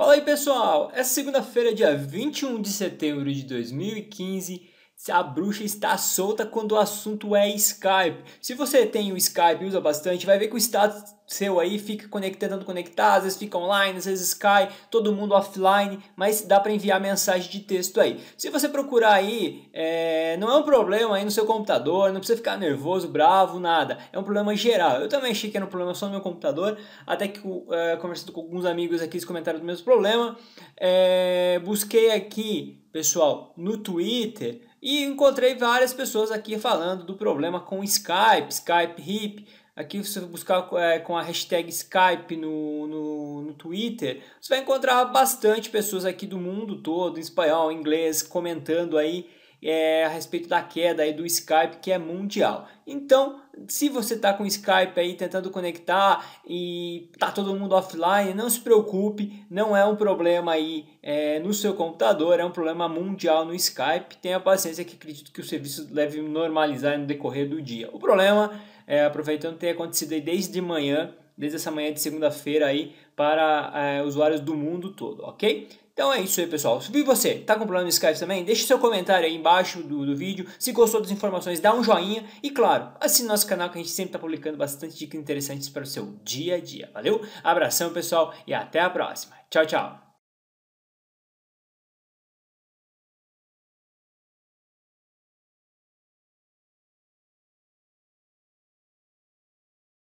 Fala aí pessoal, é segunda-feira, dia 21 de setembro de 2015, se a bruxa está solta quando o assunto é Skype. Se você tem o Skype e usa bastante, vai ver que o status seu aí fica conectando, tentando conectar, às vezes fica online, às vezes Skype, todo mundo offline, mas dá para enviar mensagem de texto aí. Se você procurar aí, é, não é um problema aí no seu computador, não precisa ficar nervoso, bravo, nada. É um problema geral. Eu também achei que era um problema só no meu computador, até que é, conversando com alguns amigos aqui, eles comentaram do mesmo problema. É, busquei aqui pessoal, no Twitter e encontrei várias pessoas aqui falando do problema com Skype, Skype Hip. Aqui se você buscar é, com a hashtag Skype no, no, no, Twitter, você vai encontrar bastante pessoas aqui do mundo todo, em espanhol, em inglês, comentando aí é, a respeito da queda aí do Skype, que é mundial. Então, se você está com Skype aí tentando conectar e tá todo mundo offline, não se preocupe, não é um problema aí é, no seu computador, é um problema mundial no Skype. Tenha paciência que acredito que o serviço deve normalizar no decorrer do dia. O problema, é, aproveitando, tem acontecido aí desde de manhã, desde essa manhã de segunda-feira aí para é, usuários do mundo todo, ok? Então é isso aí, pessoal. Se você tá com problema no Skype também, Deixe seu comentário aí embaixo do, do vídeo. Se gostou das informações, dá um joinha. E claro, assine nosso canal que a gente sempre tá publicando bastante dicas interessantes para o seu dia a dia. Valeu? Abração, pessoal, e até a próxima. Tchau, tchau.